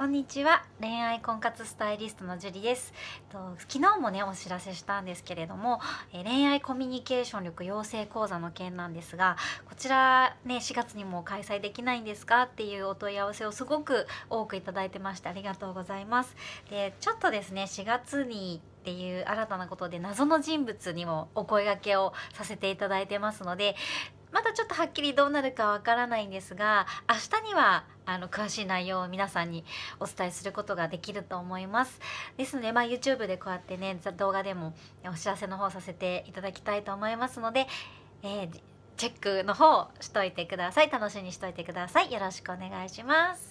こんにちは恋愛婚活スタイリストのジュリですと昨日もねお知らせしたんですけれども恋愛コミュニケーション力養成講座の件なんですがこちらね4月にも開催できないんですかっていうお問い合わせをすごく多くいただいてましてありがとうございますでちょっとですね4月にっていう新たなことで謎の人物にもお声がけをさせていただいてますのでまだちょっとはっきりどうなるかわからないんですが明日にはあの詳しい内容を皆さんにお伝えすることができると思いますですので、まあ、YouTube でこうやってね動画でもお知らせの方させていただきたいと思いますので、えー、チェックの方しといてください楽しみにしといてくださいよろしくお願いします